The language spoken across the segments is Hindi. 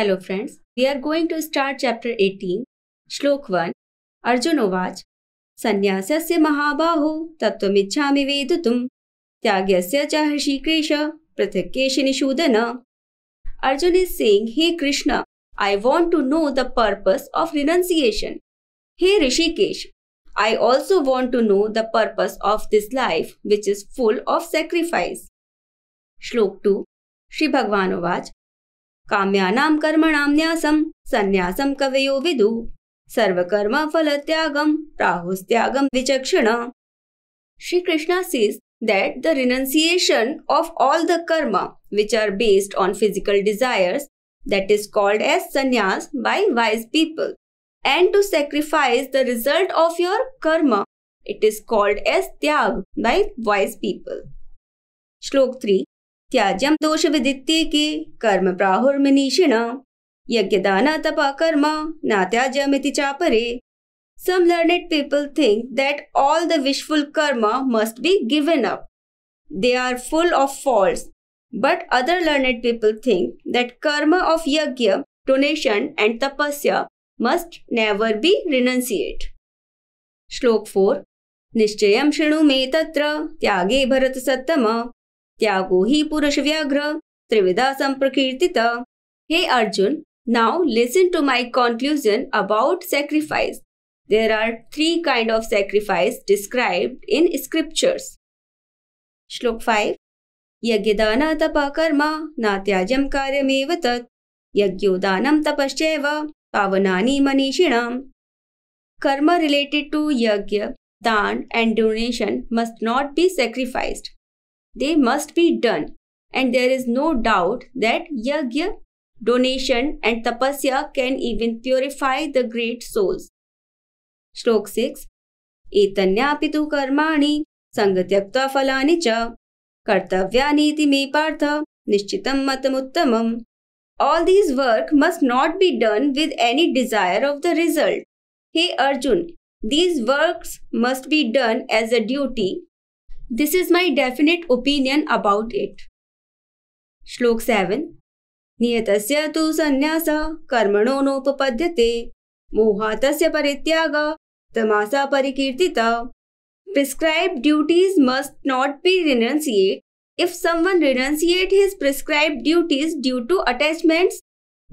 Hello friends we are going to start chapter 18 shloka one Arjun उवाच संन्यास से महाबाहो तत्व इच्छा वेद तुम त्याग से च कृष पृथक केश निषूदन अर्जुन इज सेइंग हे Krishna I want to know the purpose of renunciation हे Hrishikesh I also want to know the purpose of this life which is full of sacrifice shloka two श्री भगवान उवाच काम्यानां कर्मणां न्यासं सन्न्यासं कवयो विदु सर्वकर्मफलत्यागं प्राहुस्त्यागं विचक्षण Shri Krishna says that the renunciation of all the karma which are based on physical desires that is called as sannyas by wise people and to sacrifice the result of your karma it is called as tyag by wise people. Shlok 3 त्याज्यम दोष विदित्ये के कर्म प्राहुर्मिनीषिण यज्ञ दाना तप कर्म न त्याज्यम चापरे some learned people think that all the wishful karma must be given up they are full of false but other learned people think that karma of yagya donation and tapasya must never be renunciate shlok four निश्चय शृणु मे त्र भरत सत्तम त्यागो ही पुरुष व्याघ्र त्रिविधा संप्रकीर्ति हे Arjun now listen to my conclusion about sacrifice there are three kind of sacrifice describe in scriptures shlok five यज्ञदान तप कर्म न त्याज्यम कार्यमेव तत् यज्ञोदान तपश्चैव पावनानि मनीषिणाम कर्म related to yagya daan and donation must not be sacrificed They must be done. And there is no doubt that yagya, donation and tapasya can even purify the great souls. Stroke 6 एतन्यापितु कर्माणि सङ्गत्यक्त्वा फलानि च कर्तव्यानीति मे पार्थ निश्चितं मतमुत्तमम् All these work must not be done with any desire of the result. Hey Arjun, these works must be done as a duty this is my definite opinion about it shlok seven नियत तो संन्यास कर्मणो नोपद्य मोहात परित्याग तमासा परिकीर्ति prescribe duties must not be renunciate if someone renunciate his prescribe duties due to attachments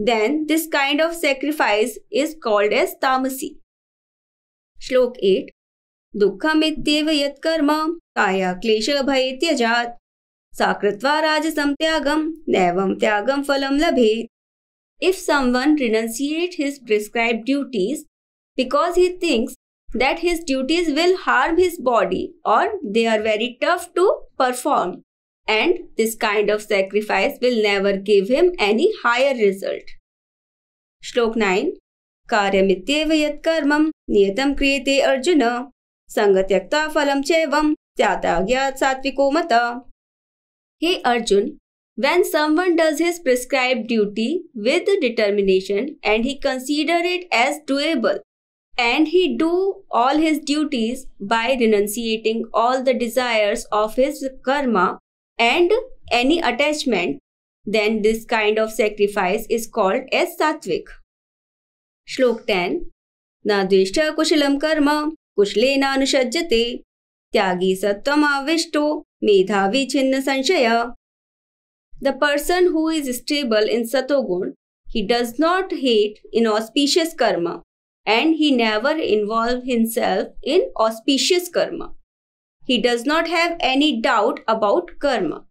then this kind of sacrifice is called as tamasi shlok eight दुखमित्येव यत्कर्म कायाक्लेशभयेत्यजात् साकृत्वा राजसं त्यागम् नैवं त्यागं फलं लभेत् if someone renunciate his prescribe duties because he thinks that his duties will harm his body और they are very tough to perform and this kind of sacrifice will never give him any higher result shlok nine कार्य मित्येव यत कर्मम नियतम क्रियते अर्जुन संग त्यक्ता फलम चैवम सात्विकोमता हे Arjun when someone does his prescribe duty with determination and he consider it as doable and he do all his duties by renunciating all the desires of his karma and any attachment then this kind of sacrifice is called as sattvik shlok ten न दृष्ट कुशलम कर्म कुशलेना अनुसजते त्यागी sattvamavishtho medhavi chinna sanshaya the person who is stable in satogun he does not hate inauspicious karma and he never involve himself in auspicious karma he does not have any doubt about karma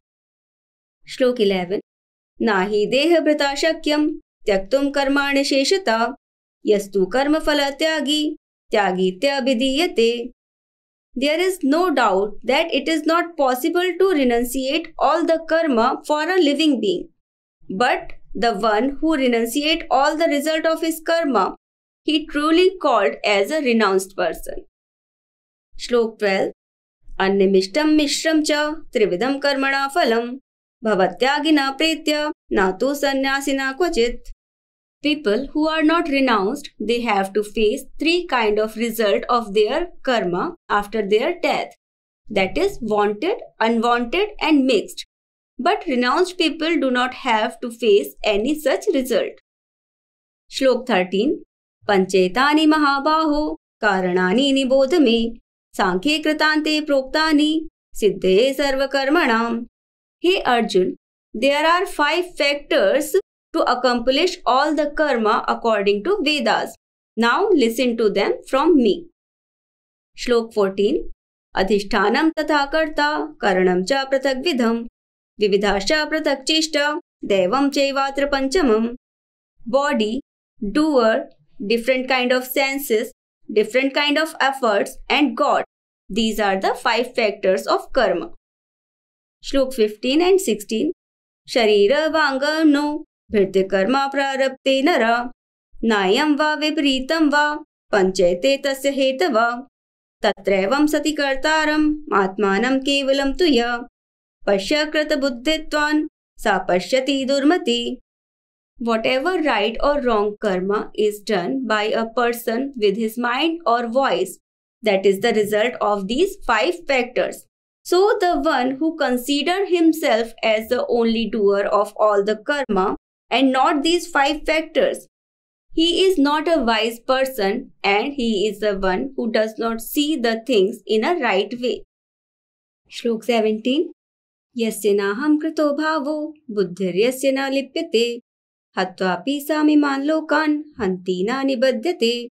श्लोक 11 ना ही देह भृता शक्यम त्यक्तुम कर्माणि शेषता यस्तु कर्म फल त्यागी त्यागी त्यभिधीयते there is no doubt that it is not possible to renunciate all the karma for a living being. But the one who renunciate all the result of his karma, he truly called as a renounced person. Shlok 12 अन्यमिष्टम मिश्रम च त्रिविधम कर्मणा फलम भवत्यागिना प्रीत्य न तो संन्यासिना क्वचित People who are not renounced, they have to face three kind of result of their karma after their death. That is wanted, unwanted and mixed. But renounced people do not have to face any such result. shlok 13 panchetani mahabaho karanani निबोध sankhe kritante proktani siddhe सिद्धे सर्वकर्मणाम हे Arjun there are five factors to accomplish all the karma according to Vedas. Now listen to them from me. Shlok 14 Adhishtanam tatha karta karanam cha pratak vidham vividhasha pratak chishta devam chaivatra panchamam Body, doer, different kind of senses, different kind of efforts and God. These are the five factors of karma. Shlok 15 and 16 Sharira vanga no भृतकर्मा प्रारब्ते नर नायं वा विपरीतं वा पञ्चयते तस्य हेतव तत्रैवं सति कर्तारम् आत्मानं केवलं तु य पश्य दुर्मति वॉट एवर राइट और wrong karma is done by a person with his mind और voice that is the result of these five factors so the one who consider himself as the only doer of all the karma and not these five factors. He is not a wise person and he is the one who does not see the things in a right way. Slok 17 यस्य नाहं कृतो भावो lipyate न लिप्यते हत्वापि सामिमान् लोकान् हन्ति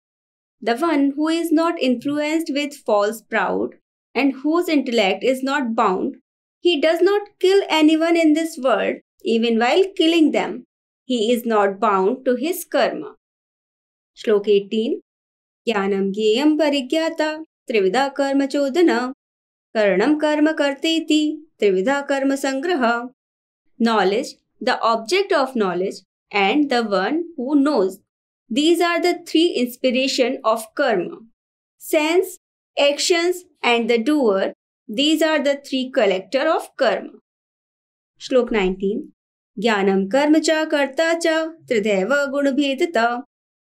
The one who is not influenced with false pride and whose intellect is not bound, he does not kill anyone in this world even while killing them. he is not bound to his karma. श्लोक 18 ज्ञानम ज्ञेयम परिज्ञाता त्रिविधा कर्म चोदन करणम कर्म करतेति त्रिविधा कर्म संग्रह knowledge the object of knowledge and the one who knows these are the three inspiration of karma sense actions and the doer these are the three collector of karma श्लोक 19 ज्ञानम कर्म च कर्ता च गुण भेदता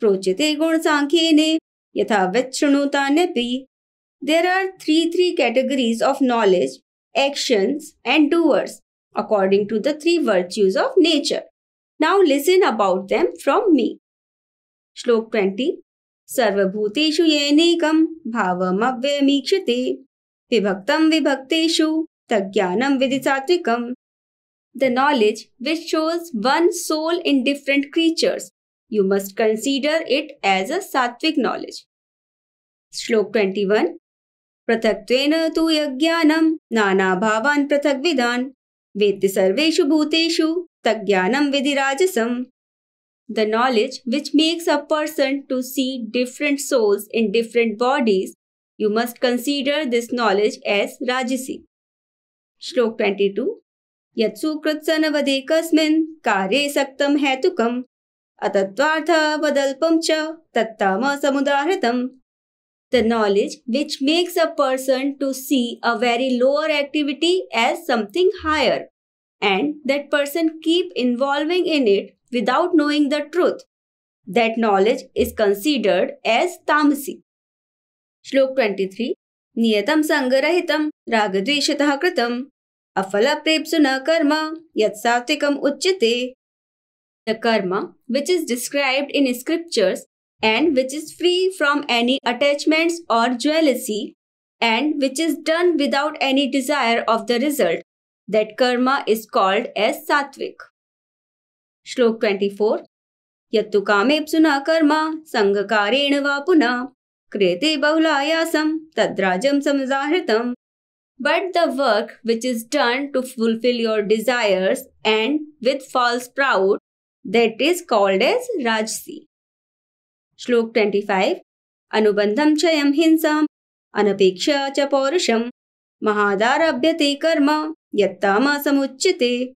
प्रोचित गुण सांख्य ने यथा विच्छुणुता ने there are three three categories of knowledge action and doers according to the three virtues of nature now listen about them from me shlok twenty सर्वभूतेषु येनेकं भावमव्ययमीक्षते विभक्तं विभक्तेषु तज्ज्ञानं विधि सात्विकं the knowledge which shows one soul in different creatures. You must consider it as a sattvic knowledge. Slok 21 Prathaktena tu yajnanam nana bhavan prathagvidan vetti sarveshu bhuteshu tajnanam vidirajasam. The knowledge which makes a person to see different souls in different bodies, you must consider this knowledge as Rajasi. Shlok 22 यत्सुकृत्सनवदेकस्मिन् कार्ये सक्तं हेतुकम् अतत्त्वार्थावदल्पं च तत्तमसमुदाहृतम् the knowledge which makes a person to see a very lower activity as something higher and that person keep involving in it without knowing the truth that knowledge is considered as tamasi shlok twenty three नियतम संगरहित रागद्वेशतः कृतम अफल प्रेपु न कर्म यत्सात्विकम उच्यते the karma which is described in scriptures and which is free from any attachments और jealousy and which is done without any desire of the result that karma is called as sattvik shlok twenty four यत्तु न कर्म संघकारेण वा पुनः कृते बहुलायासम तद्राज्यम समुदाहृतम but the work which is done to fulfill your desires and with false pride that is called as Rajasi. Shlok 25 Anubandham cha yamhinsam anapeksha cha mahadara mahadarabhyate karma yattama samuchchite.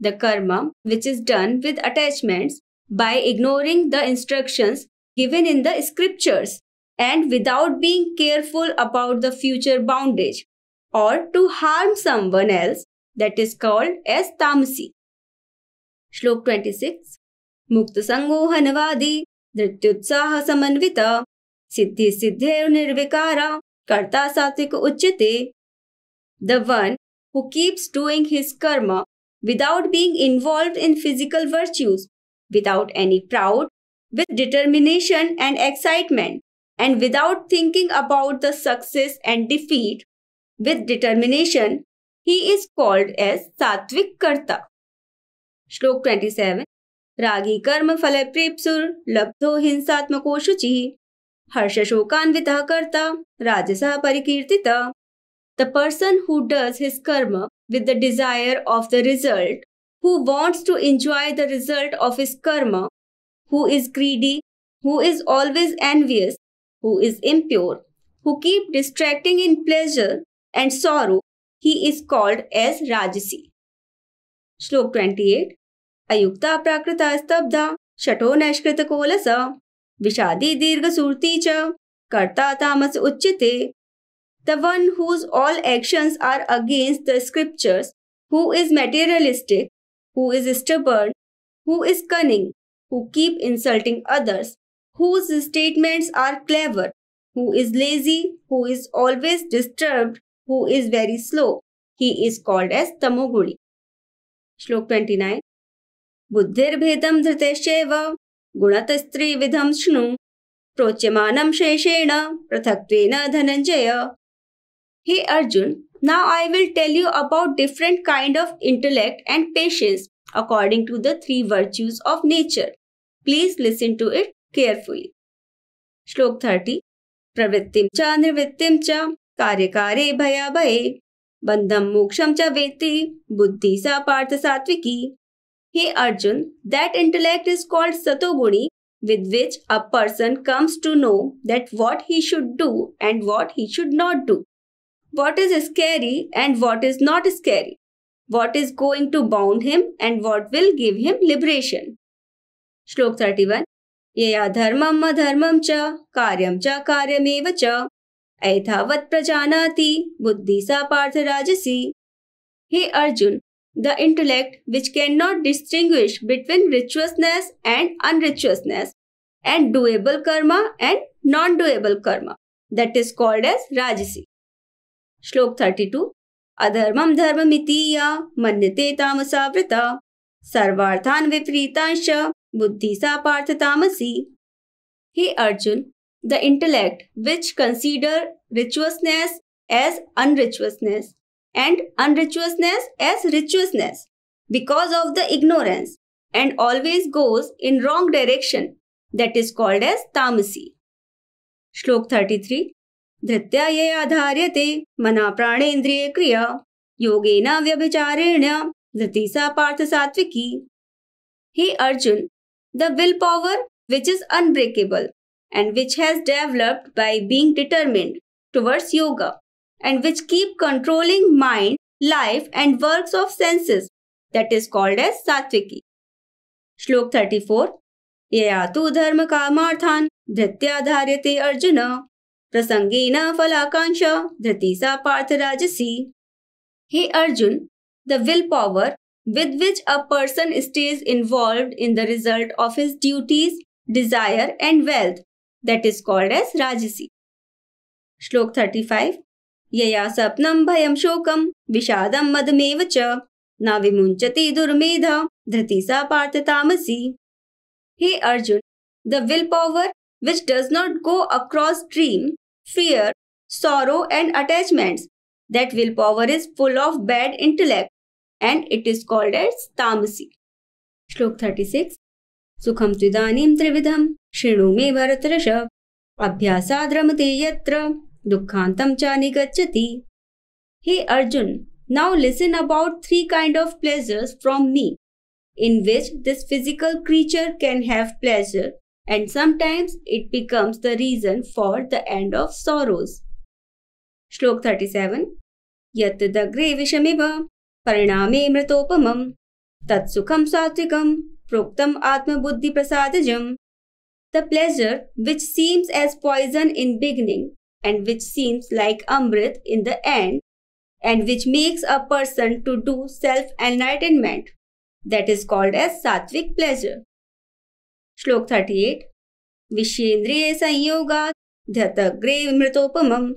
The karma which is done with attachments by ignoring the instructions given in the scriptures and without being careful about the future bondage or to harm someone else that is called as tamasi. Slok 26 Mukta Sango Hanavadi Drityutsaha Samanvita Siddhi Siddher Nirvikara Karta Satvik Uchyate The one who keeps doing his karma without being involved in physical virtues, without any pride, with determination and excitement, and without thinking about the success and defeat with determination he is called as sattvik karta श्लोक 27 रागी कर्म फल प्रेप्सुर लब्धो हिंसात्मको शुचि हर्ष शोकान्वित करता राजसा परिकीर्ति the person who does his karma with the desire of the result who wants to enjoy the result of his karma who is greedy who is always envious who is impure who keep distracting in pleasure and sorrow, he is called as Rajasi. Slok 28 Ayukta Prakrita Stabdha Shato Nashkrita Kolasa Vishadi Dirga Surti Cha Karta Tamas Uchite The one whose all actions are against the scriptures, who is materialistic, who is stubborn, who is cunning, who keep insulting others, whose statements are clever, who is lazy, who is always disturbed, who is very slow. He is called as Tamoguni. Slok 29 Buddhir bhedam dhritesheva gunatastri vidham shnu prochyamanam sheshena prathaktvena dhananjaya Hey Arjun, now I will tell you about different kind of intellect and patience according to the three virtues of nature. Please listen to it carefully. Slok 30 Pravittim cha nirvittim cha कार्यकारे भया भये बंधम मोक्षम च वेत्ति बुद्धि सा पार्थ सात्विकी हे Arjun that intellect is called satoguni with which a person comes to know that what he should do and what he should not do what is scary and what is not scary what is going to bound him and what will give him liberation shlok thirty one य धर्म अधर्म च कार्यम च कार्यमेव च ऐथावत प्रजानाति बुद्धि सा पार्थ राजसी हे Arjun the intellect which can not distinguish between righteousness and unrighteousness and doable karma and non doable karma that is called as rajasi shlok thirty two अधर्म धर्म मिति या मन्यते तामसा वृता सर्वार्थान विपरीतांश बुद्धि सा पार्थ तामसी हे Arjun the intellect, which consider righteousness as unrighteousness and unrighteousness as righteousness because of the ignorance and always goes in wrong direction that is called as tamasi. Slok 33 धृत्याये आधार्यते मना प्राणेन्द्रिय क्रिया योगेन व्यभिचारेण धृति सा पार्थ सात्विकी हे Arjun the will power which is unbreakable and which has developed by being determined towards yoga and which keep controlling mind, life and works of senses that is called as satviki. श्लोक 34 यया तु धर्म कामार्थान् धृत्याधार्यते अर्जुन प्रसंगेन फलाकांक्ष धृति सा पार्थ राजसी the willpower with which a person stays involved in the result of his duties, desire, and wealth that is called as Rajasi. Shlok 35 Yaya sapnam bhayam shokam vishadam madmeva na vimunchati durmedha dhrati sa partha tamasi. Hey Arjun, the willpower which does not go across dream, fear, sorrow and attachments. That willpower is full of bad intellect and it is called as tamasi. Shlok 36 सुखम त्विदानीं त्रिविधम शृणु मे भरतर्ष अभ्यासाद्रमते यत्र निगच्छति हे Arjun now listen about three kind of pleasures from me in which this physical creature can have pleasure, and sometimes it becomes the reason for the end of sorrows. श्लोक 37 विषमिव परिणामे मृतोपमं तत्सुखं सात्विकं प्रोक्तम आत्मबुद्धि प्रसादजम the pleasure which seems as poison in beginning and which seems like amrit in the end and which makes a person to do self enlightenment that is called as sattvik pleasure shlok thirty eight विषेन्द्रिय संयोगा धतग्रे मृतोपम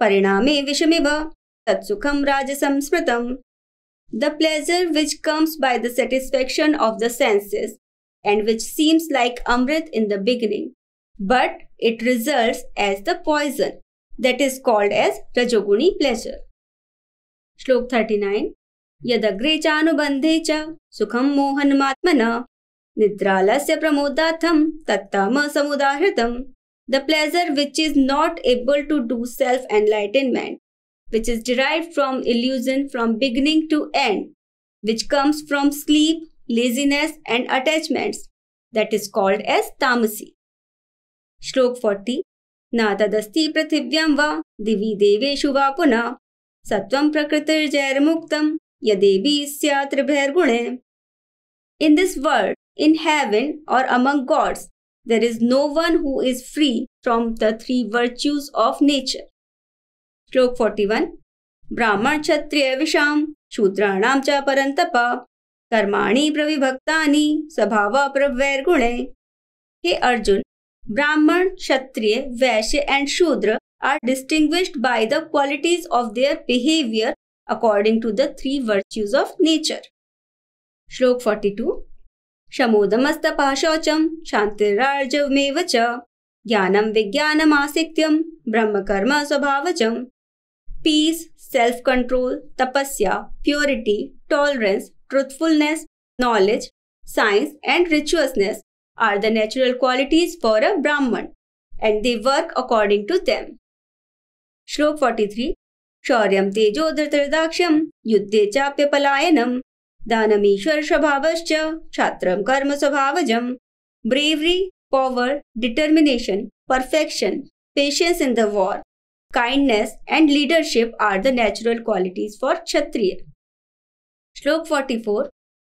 परिणाम विषमिव तत्सुखम राजसंस्मृतम the pleasure which comes by the satisfaction of the senses and which seems like Amrit in the beginning, but it results as the poison that is called as Rajoguni pleasure. Slok 39 Yadagre chanubandhe cha sukham mohanmatmana nidralasya pramodatham tattama samudahritam The pleasure which is not able to do self enlightenment which is derived from illusion from beginning to end, which comes from sleep, laziness, and attachments, that is called as tamasi. Shloka 40 न va divi वा दिवि देवेषु वा पुनः muktam प्रकृतिर्जैर्मुक्तं यदेवि स्यात्रिभैर्गुणे In this world, in heaven, or among gods, there is no one who is free from the three virtues of nature. Shlok forty one Brahmin Kshatriya विषाम शूद्राणाम च परंतप कर्माणी प्रविभक्तानि स्वभाव प्रवैर गुणे हे अर्जुन ब्राह्मण क्षत्रिय Vaishya and Shudra are distinguished by the qualities of their behaviour according to the three virtues of nature shlok 42 शमोदमस्तपः शौचम शान्तिरार्जवमेव च ज्ञानं विज्ञानमासिक्त्यं ब्रह्मकर्म स्वभावचम peace, self control, tapasya, purity, tolerance, truthfulness, knowledge, science, and virtuousness are the natural qualities for a Brahman, and they work according to them. Shlok 43 शौर्यम तेजो धृतदाक्षम युद्धे चाप्य पलायनम दानमीश्वर स्वभावश्च छात्रम कर्म स्वभावजम bravery power determination perfection patience in the war kindness and leadership are the natural qualities for kshatriya श्लोक 44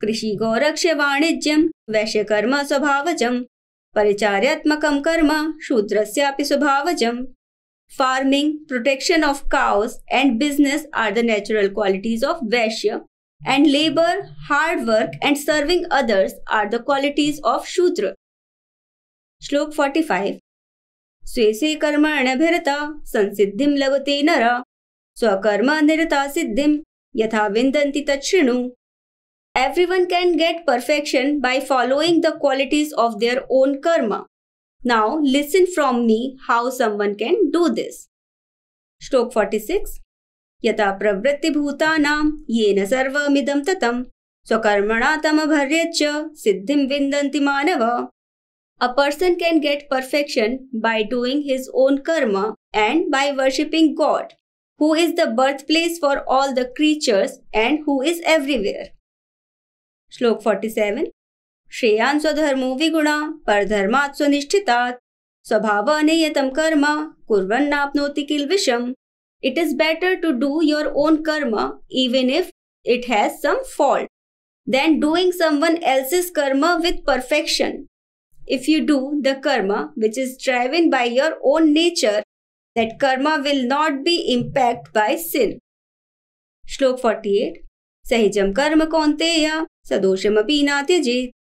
कृषि गौरक्ष वाणिज्यम वैश्य कर्म स्वभावजम परिचार्यात्मकम कर्म शूद्रस्यापि स्वभावजम farming protection of cows and business are the natural qualities of Vaishya and labor, hard work, and serving others are the qualities of Shudra. Shlok 45 स्वेशे कर्मण भिरता संसिद्धि लभते नर स्वकर्म निरता सिद्धि यथा विंदंती तत्णु every one can get perfection by following the qualities of their own karma now listen from me how some one can do this shlok forty six यथा प्रवृत्ति भूताना ये न सर्वमिदम ततम तम भर्यच्च सिद्धि विंदंती मानव A person can get perfection by doing his own karma and by worshipping God, who is the birthplace for all the creatures and who is everywhere. श्लोक 47 श्रेयान् स्वधर्मो विगुणा परधर्मात् स्वनिष्ठितात् स्वभावनेयतं कर्म कुर्वन्नाप्नोति किल्विषम् It is better to do your own karma even if it has some fault than doing someone else's karma with perfection If you do the karma which is driven by your own nature, that karma will not be impacted by sin. Slok 48 सहिजम कर्म कौंतेय सदोषमपि न sarvaram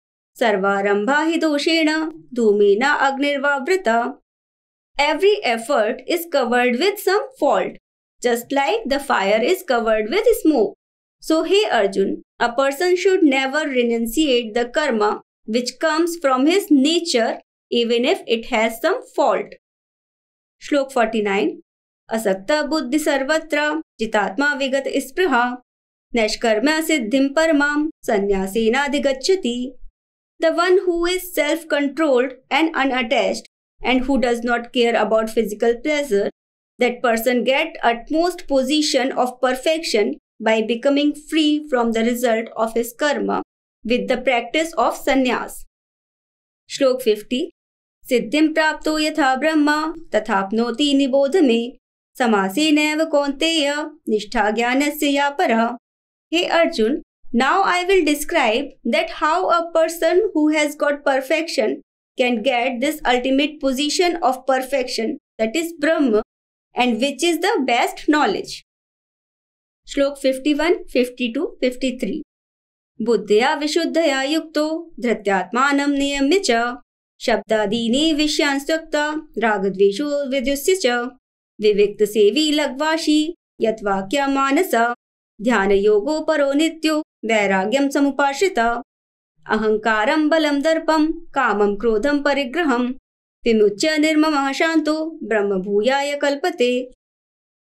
सर्वारंभा doshena दोषेण धूमेन Every effort is covered with some fault, just like the fire is covered with smoke. So, hey Arjun, a person should never renunciate the karma which comes from his nature even if it has some fault. Shlok 49 Asakta buddhi sarvatra jitatma vigat ispraha nashkarma siddhim paramam digacchati. The one who is self-controlled and unattached and who does not care about physical pleasure, that person get utmost position of perfection by becoming free from the result of his karma with the practice of sannyas shlok fifty सिद्धिम प्राप्तो यथा ब्रह्मा तथा निबोध में समासे नैव कौनते निष्ठा ज्ञान से या पर हे Arjun now I will describe that how a person who has got perfection can get this ultimate position of perfection that is Brahm and which is the best knowledge shlok fifty one fifty two fifty three बुद्धया विशुद्धया युक्तो धृत्यात्मान नियम्य च शब्दादीनि विषयांस्त्यक्ता रागद्वेषो विद्युस्य च सेवी लग्वाशी ध्यान योगो परो नित्यो वैराग्यम समुपाश्रित अहंकारम बलम दर्पम कामम क्रोधम परिग्रहम विमुच्य निर्ममः ब्रह्म भूयाय कल्पते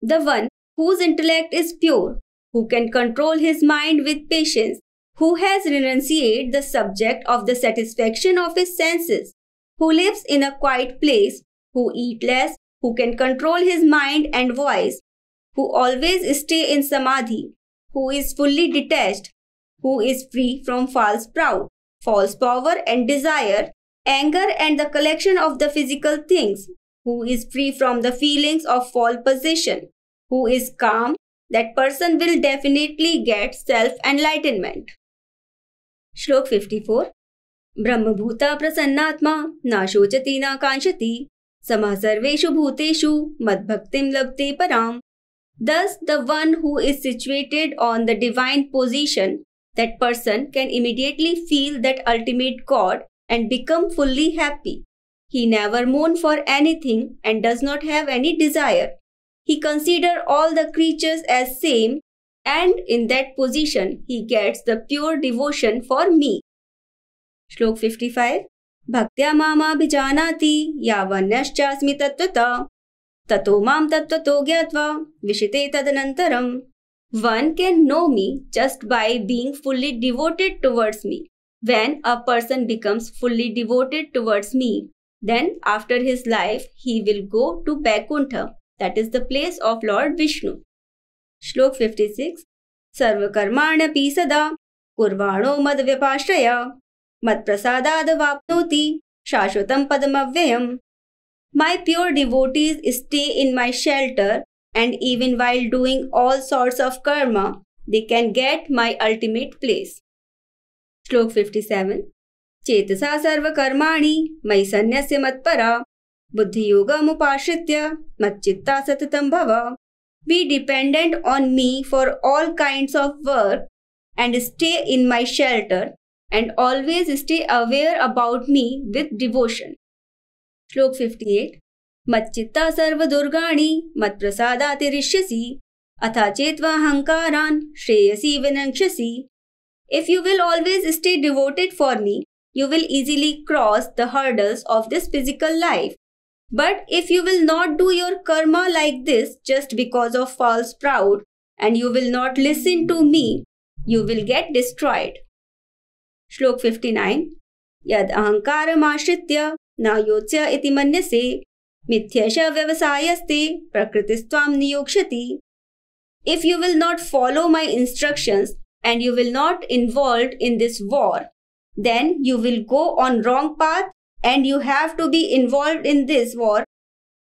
the one whose intellect is pure who can control his mind with patience who has renunciated the subject of the satisfaction of his senses, who lives in a quiet place, who eat less, who can control his mind and voice, who always stay in samadhi, who is fully detached, who is free from false pride, false power and desire, anger and the collection of the physical things, who is free from the feelings of false possession, who is calm, that person will definitely get self enlightenment. श्लोक 54 ब्रह्मभूता प्रसन्नात्मा न शोचति न कांक्षति समा सर्वेषु भूतेषु मद्भक्तिं पराम् Thus, the one who is situated on the divine position, that person can immediately feel that ultimate God and become fully happy. He never mourns for anything and does not have any desire. He considers all the creatures as same and in that position he gets the pure devotion for me. Shlok 55 Bhaktya mama bijanati yavanyashchasmi tattvata tato mam tattvato gyatva vishite tadanantaram. One can know me just by being fully devoted towards me. When a person becomes fully devoted towards me, then after his life he will go to Vaikuntha, that is the place of Lord Vishnu. Shlok fifty six सर्वकर्माण पी सदा कुर्वाणो मद व्यपाश्रय मत प्रसादाद वापनोति शाश्वतम पदम अव्ययम my pure devotees stay in my shelter and even while doing all sorts of karma they can get my ultimate place shlok fifty 57 चेतसा सर्वकर्माणी मई सन्यास्य मत्परा बुद्धियोग मुश्रि मच्चित्ता सततम भव be dependent on me for all kinds of work and stay in my shelter and always stay aware about me with devotion. Shlok 58 मच्चित्ता सर्वदुर्गाणि rishasi, अथा hankaran shreyasi विनङ्क्षसि If you will always stay devoted for me, you will easily cross the hurdles of this physical life but if you will not do your karma like this just because of false pride, and you will not listen to me, you will get destroyed. श्लोक 59 ahankaram ashritya na योत्स्य इति मन्यसे मिथ्यश व्यवसायस्ते प्रकृतिस्त्वां niyokshati. If you will not follow my instructions and you will not involved in this war, then you will go on wrong path and you have to be involved in this war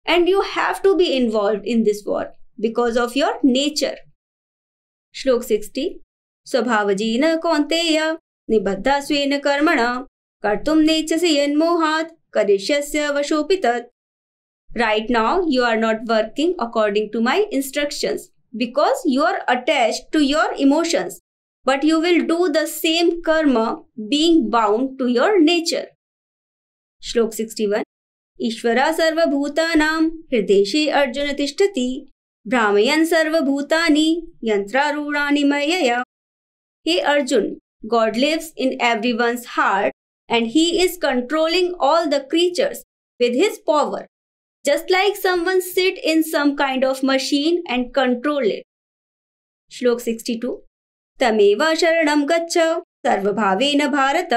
and you have to be involved in this war because of your nature. Shlok 60 Swabhavajina Konteya Nibaddha Svena Karmana Kartum Nechasi mohat Karishyasya Vashopitat Right now, you are not working according to my instructions because you are attached to your emotions. But you will do the same karma being bound to your nature. Shlok sixty one ईश्वरा सर्वभूता हृदय अर्जुन तिषति भ्रामयन सर्वभूतानी यंत्रारूढ़ाणी मय हे Arjun God lives in every one heart and he is controlling all the creatures with his power just like some one sit in some kind of machine and control it shlok 62 to तमेव शरण गच्छ भारत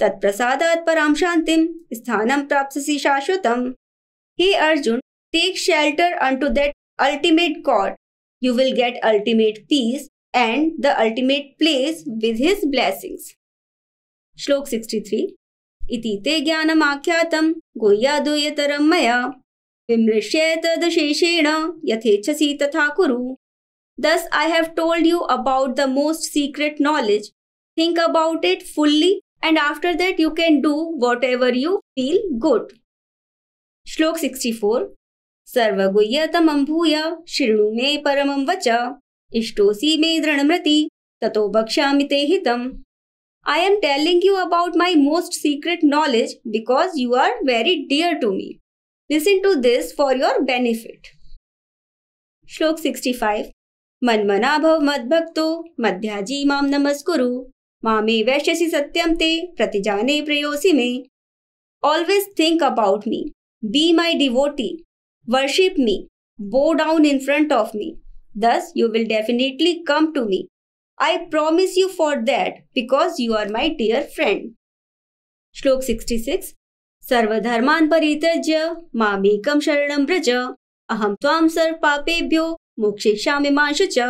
तत्प्रसादात् परां शान्तिम् स्थानं प्राप्स्यसि शाश्वतम् हे Arjun take shelter unto that ultimate God you will get ultimate peace and the ultimate place with his blessings shlok 63 इति ते ज्ञानम् आख्यातम् गोह्यादूयतरं मया विमृश्ये तदशेषेण यथेच्छसि तथा कुरु thus I have told you about the most secret knowledge think about it fully and after that you can do whatever you feel good. श्लोक 64 सर्वगुह्यतमम्भूय शृणु मे परमं वच इष्टोऽसि मे दृढमृति ततो वक्ष्यामि ते हितम् I am telling you about my most secret knowledge because you are very dear to me. Listen to this for your benefit. श्लोक 65 मन्मना भव मद्भक्तो मध्याजी माम नमस्कुरु मामे वैश्यसि सत्यम ते प्रतिजाने प्रेयोसि मे always think about me be my devotee worship me bow down in front of me thus you will definitely come to me I promise you for that because you are my dear friend shlok 66 सर्वधर्मान् परित्यज्य मामेकं शरणं व्रज अहं त्वां सर्वपापेभ्यो मोक्षिष्यामि मांशु च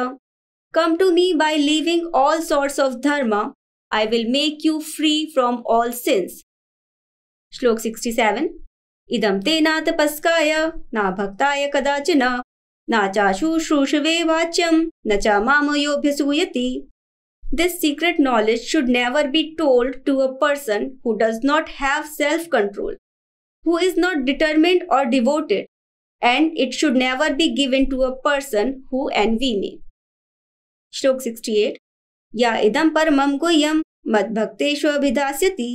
come to me by leaving all sorts of dharma I will make you free from all sins. Shlok 67 Idam te na tapaskaya, na bhaktaya kadachina, na cha shushushve vachyam, na cha mamayobhyasuyati. This secret knowledge should never be told to a person who does not have self control, who is not determined or devoted, and it should never be given to a person who envy me. Shlok 68 या इदं परमं गुह्यं मद्भक्तेष्वभिधास्यति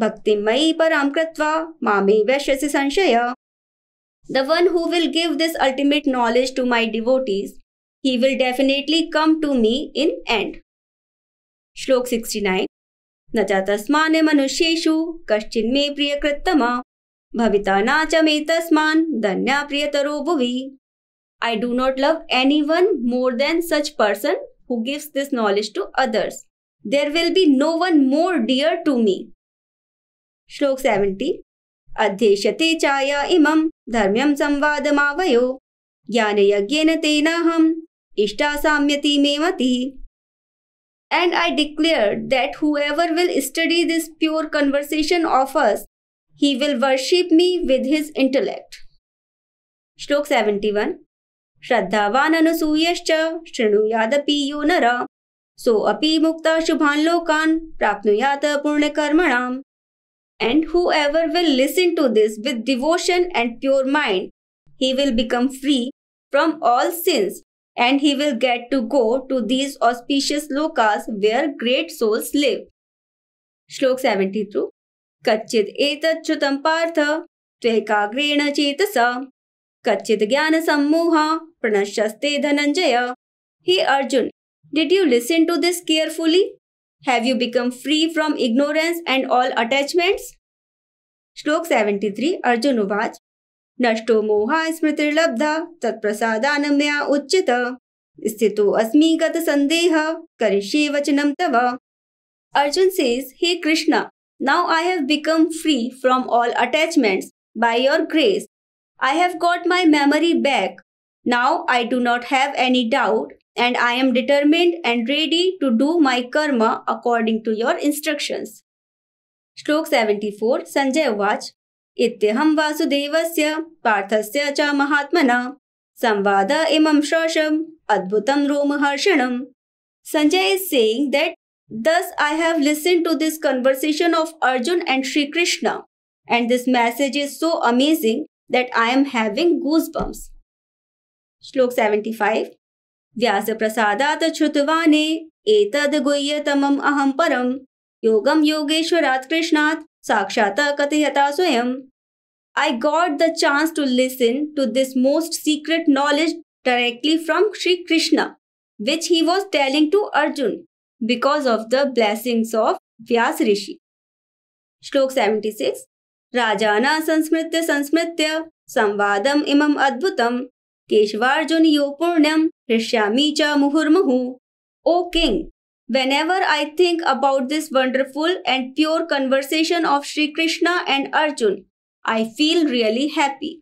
भक्तिं मयि परां कृत्वा मामे वैश्यसि संशय The one who will give this ultimate knowledge to my devotees, he will definitely come to me in end. श्लोक 69 न च तस्मान् मनुष्येषु कश्चिन् मे प्रियकृत्तम भविता न च मे तस्मान् धन्या प्रियतरो भुवि I do not love anyone more than such person who gives this knowledge to others. There will be no one more dear to me. श्लोक 70 Adheshate chaya Imam धर्म्यं संवादमावयो ज्ञानयज्ञेन तेनाहम् इष्टा साम्यति samyati मतिः And I declare that whoever will study this pure conversation of us, he will worship me with his intellect. Shlok 71 श्रद्धावाननुसूयश्च शृणुयादपि यो नर सोऽपि मुक्ता शुभान् लोकान् प्राप्नुयात पुण्यकर्मणाम् And whoever will listen to this with devotion and pure mind, he will become free from all sins and he will get to go to these auspicious lokas where great souls live. श्लोक 72 कच्चित् एतच्छ्रुतं पार्थ त्वेकाग्रेण चेतसा कच्चित् ज्ञानसम्मोहा प्रणशस्ते धनंजय हे Arjun did you listen to this carefully have you become free from ignorance and all attachments shlok 73 Arjun उवाच नष्टो मोहा स्मृतिर्लब्धा तत्प्रसादानमया उच्यत स्थित अस्मि गत संदेह करिष्ये वचनम तव अर्जुन सेज हे Krishna now I have become free from all attachments by your grace I have got my memory back Now I do not have any doubt and I am determined and ready to do my karma according to your instructions. Stroke 74 Sanjay devasya इत्यहं वासुदेवस्य पार्थस्य च महात्मना संवाद shram श्रोषम् अद्भुतं maharshnam. Sanjay is saying that thus I have listened to this conversation of Arjun and Sri Krishna and this message is so amazing that I am having goosebumps. Shlok seventy five Vyas प्रसादात छुतवाने एतद गुह्यतमम अहम परम योगम योगेश्वरात कृष्णात साक्षात कथयता स्वयं I got the chance to listen to this most secret knowledge directly from Shri Krishna which he was telling to Arjun because of the blessings of Vyas rishi shlok seventy six राजा न संस्मृत्य संस्मृत्य संवादम इमम अद्भुतम केशवार्जुन यो पुण्यम ऋष्यामी च मुहुर्मुहु o king whenever I think about this wonderful and pure conversation of Shri Krishna and Arjun I feel really happy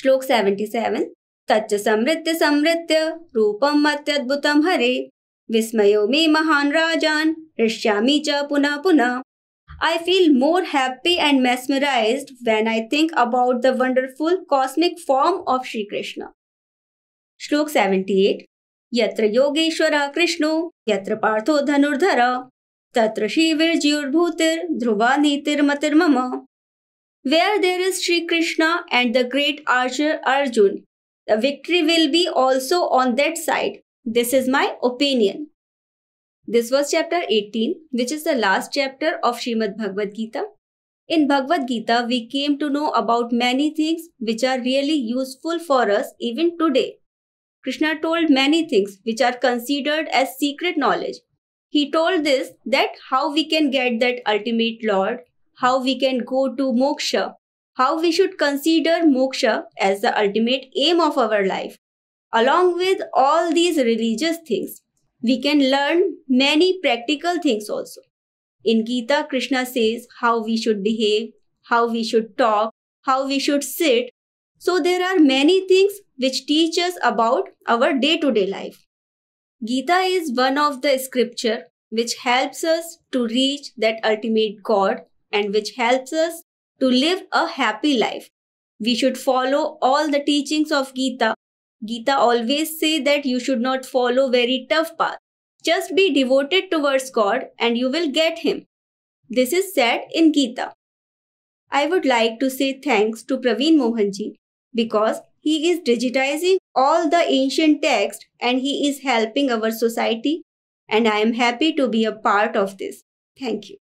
shloka seventy seven तच समृत्य समृत्य रूपम अत्यद्भुतम हरे विस्मयो मे महान राजान ऋष्यामी च पुनः पुनः I feel more happy and mesmerized when I think about the wonderful cosmic form of Sri Krishna. Shlok 78 Yatra Yogeshwara Krishna, Yatra Partho Dhanurdhara Tatra Shivirjyurbhutir Dhruva Nitir Matir Mama Where there is Sri Krishna and the great archer Arjun, the victory will be also on that side. This is my opinion. This was chapter 18, which is the last chapter of Srimad Bhagavad Gita. In Bhagavad Gita, we came to know about many things which are really useful for us even today. Krishna told many things which are considered as secret knowledge. He told this that how we can get that ultimate Lord, how we can go to moksha, how we should consider moksha as the ultimate aim of our life, along with all these religious things. We can learn many practical things also. In Gita, Krishna says how we should behave, how we should talk, how we should sit. So there are many things which teach us about our day to day life. Gita is one of the scripture which helps us to reach that ultimate God and which helps us to live a happy life. We should follow all the teachings of Gita Gita always say that you should not follow very tough path. Just be devoted towards God and you will get him. This is said in Gita. I would like to say thanks to Praveen Mohanji because he is digitizing all the ancient text and he is helping our society and I am happy to be a part of this. Thank you.